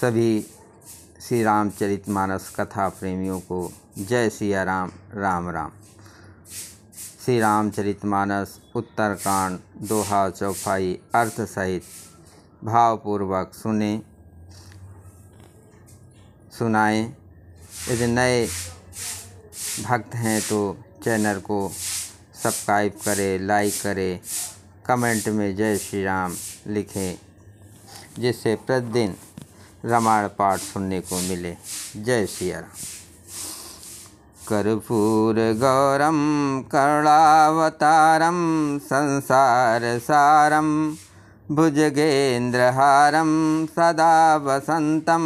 सभी श्री रामचरित मानस कथा प्रेमियों को जय सिया राम राम राम श्री रामचरित मानस उत्तरकांड दोहा चौफाई अर्थ सहित भावपूर्वक सुने सुनाए यदि नए भक्त हैं तो चैनल को सब्सक्राइब करें लाइक करें कमेंट में जय श्री राम लिखें जिससे प्रतिदिन रामायण पाठ सुनने को मिले जय सिया राम संसार सारम संसारसारं भुजगेन्द्रहारं सदा वसन्तं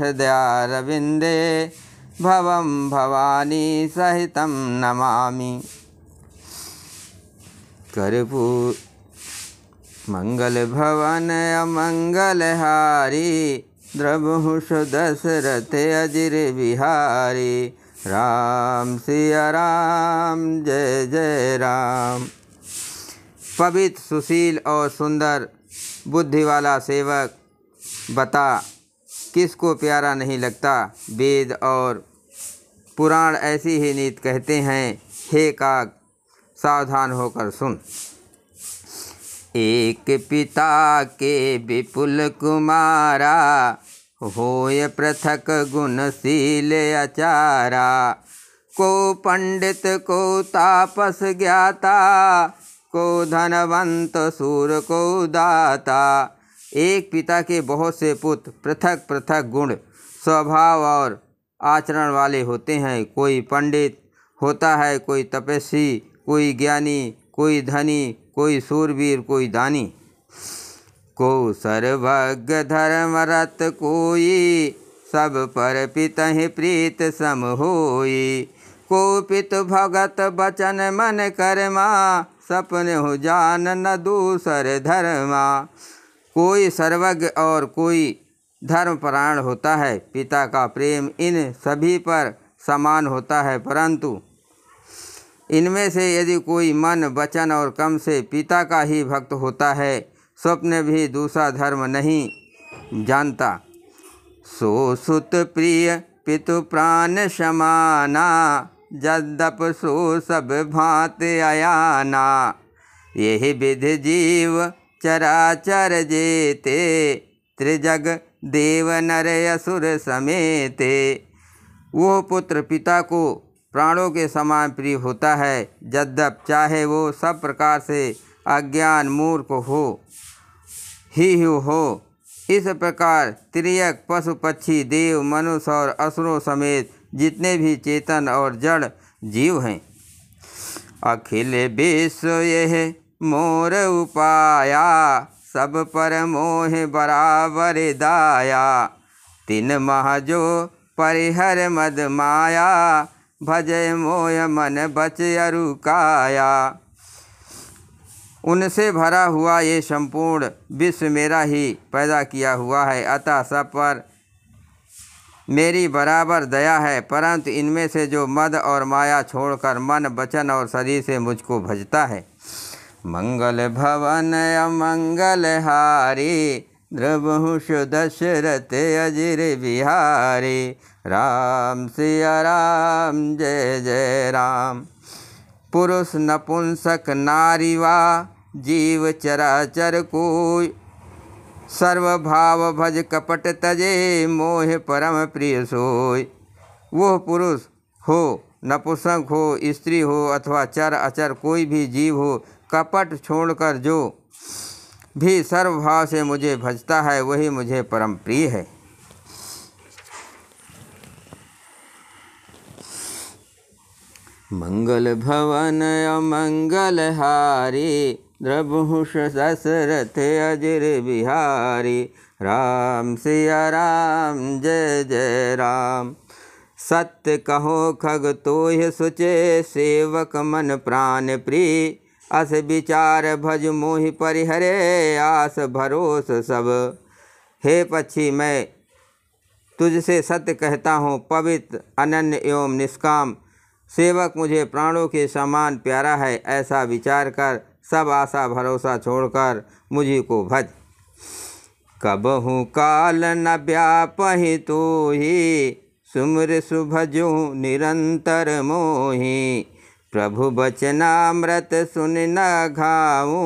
हृदयारविन्दे भवं भवानी सहितं नमामि कर्पूर मङ्गलभवन अमङ्गलहारी द्रभुष दशरथ अजिर बिहारी राम सिया राम जय जय राम पवित्र सुशील और सुंदर बुद्धि वाला सेवक बता किसको प्यारा नहीं लगता वेद और पुराण ऐसी ही नीत कहते हैं हे काक सावधान होकर सुन एक पिता के विपुल कुमारा होय पृथक गुणशील अचारा को पंडित को तापस ज्ञाता को धनवंत सूर को दाता एक पिता के बहुत से पुत्र पृथक पृथक गुण स्वभाव और आचरण वाले होते हैं कोई पंडित होता है कोई तपस्वी कोई ज्ञानी कोई धनी कोई सूरवीर कोई दानी को सर्वज्ञ धर्म रत कोई सब पर पित प्रीत सम होई पित भगत बचन मन करमा सपन हो जान न दूसर धर्मा कोई सर्वज्ञ और कोई धर्म प्राण होता है पिता का प्रेम इन सभी पर समान होता है परंतु इनमें से यदि कोई मन वचन और कम से पिता का ही भक्त होता है स्वप्न भी दूसरा धर्म नहीं जानता सो सुत प्रिय पितु प्राण समाना जदप सो सब भात अयाना यही विधि जीव चराचर जेते त्रिजग देव नर असुर समेते वो पुत्र पिता को प्राणों के समान प्रिय होता है जद्यप चाहे वो सब प्रकार से अज्ञान मूर्ख हो ही हो इस प्रकार त्रियक पशु पक्षी देव मनुष्य और असुरों समेत जितने भी चेतन और जड़ जीव हैं अखिल विश्व यह मोर उपाया सब पर मोह बराबर दाया तीन महाजो परिहर मद माया भजय मोह मन बच अरुकाया उनसे भरा हुआ ये संपूर्ण विश्व मेरा ही पैदा किया हुआ है अतः सब पर मेरी बराबर दया है परंतु इनमें से जो मद और माया छोड़कर मन वचन और शरीर से मुझको भजता है मंगल भवन अमंगल हारी द्रभुष दशरथ अजिर बिहारी राम सिया राम जय जय राम पुरुष नपुंसक नारीवा जीव चराचर को सर्वभाव भज कपट तजे मोह परम प्रिय सोय वो पुरुष हो नपुसंक हो स्त्री हो अथवा चर अचर कोई भी जीव हो कपट छोड़कर जो भी सर्वभाव से मुझे भजता है वही मुझे परम प्रिय है मंगल भवन अमंगल हारी द्रभुष ससरथ अजर बिहारी राम सिया राम जय जय राम सत्य कहो खग तोह सुचे सेवक मन प्राण प्री अस विचार भज मोहि परिहरे आस भरोस सब हे पक्षी मैं तुझसे सत्य कहता हूँ पवित्र अनन्य एवं निष्काम सेवक मुझे प्राणों के समान प्यारा है ऐसा विचार कर सब आशा भरोसा छोड़कर मुझी को भज कबहू काल न ही तो ही सुमर सुभजो निरंतर मोही प्रभु बचनामृत सुन न घाऊ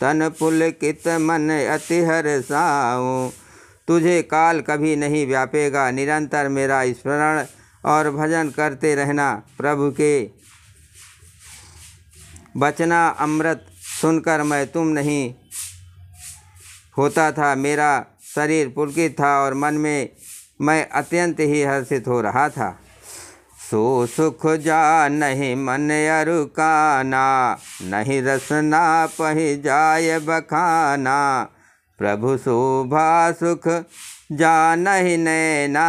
तन पुलकित मन अतिहर साऊ तुझे काल कभी नहीं व्यापेगा निरंतर मेरा स्मरण और भजन करते रहना प्रभु के बचना अमृत सुनकर मैं तुम नहीं होता था मेरा शरीर पुलकित था और मन में मैं अत्यंत ही हर्षित हो रहा था सो सुख जा नहीं मन अरुकाना नहीं रसना पही जाय बखाना प्रभु शोभा सुख जा नहीं नैना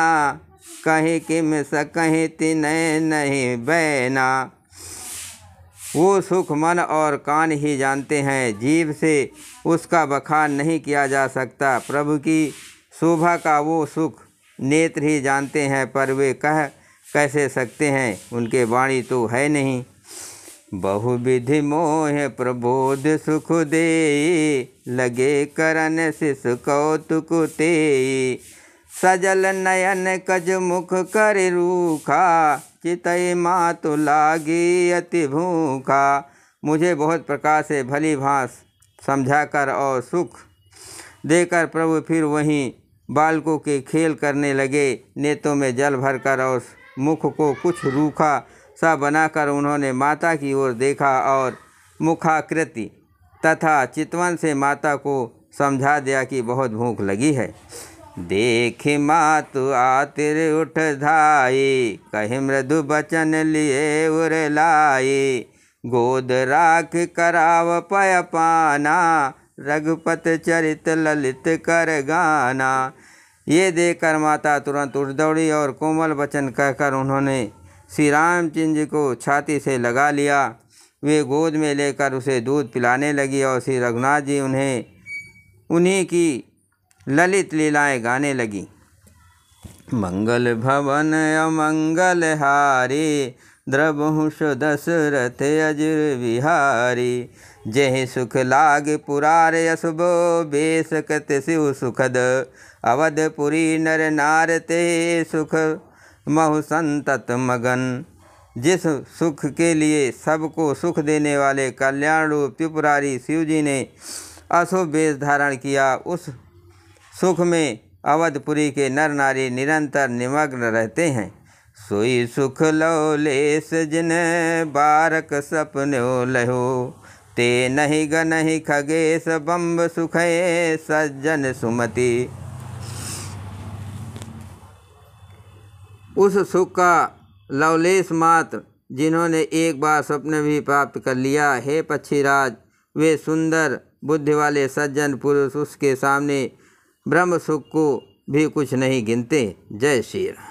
कहीं किम स कहीं तिन नहीं बैना वो सुख मन और कान ही जानते हैं जीव से उसका बखान नहीं किया जा सकता प्रभु की शोभा का वो सुख नेत्र ही जानते हैं पर वे कह कैसे सकते हैं उनके वाणी तो है नहीं बहुविधि मोह प्रबोध सुख दे लगे करण शिष कौतुक ते सजल नयन कज मुख कर रूखा चितय मातु लागी अति भूखा मुझे बहुत प्रकार से भली भांस समझा कर और सुख देकर प्रभु फिर वहीं बालकों के खेल करने लगे नेतों में जल भरकर और मुख को कुछ रूखा सा बनाकर उन्होंने माता की ओर देखा और मुखाकृति तथा चितवन से माता को समझा दिया कि बहुत भूख लगी है देख तू आतिर उठ धाई कहे मृदु बचन लिए उर लाई गोद राख कराव पय पाना रघुपत चरित ललित कर गाना ये देखकर माता तुरंत उठ दौड़ी और कोमल वचन कहकर उन्होंने श्री रामचंद्र जी को छाती से लगा लिया वे गोद में लेकर उसे दूध पिलाने लगी और श्री रघुनाथ जी उन्हें उन्हीं की ललित लीलाएं गाने लगी मंगल भवन अमंगल हारी द्रवहुष दशरथ अजर विहारी जय सुख लाग पुरार अशुभ बेसकत शिव सुखद अवधपुरी नर नार ते सुख महु संतत मगन जिस सुख के लिए सबको सुख देने वाले कल्याण रूप पिपुरारी शिव जी ने अशुभ वेश धारण किया उस सुख में अवधपुरी के नर नारी निरंतर निमग्न रहते हैं सोई सुख लो ले सजन बारक सपनो लहो ते नहीं नहीं खगेश बम्ब सुखये सज्जन सुमति उस सुख का लवलेश मात्र जिन्होंने एक बार स्वप्न भी प्राप्त कर लिया हे पक्षीराज वे सुंदर बुद्धि वाले सज्जन पुरुष उसके सामने ब्रह्म सुख को भी कुछ नहीं गिनते जय श्री राम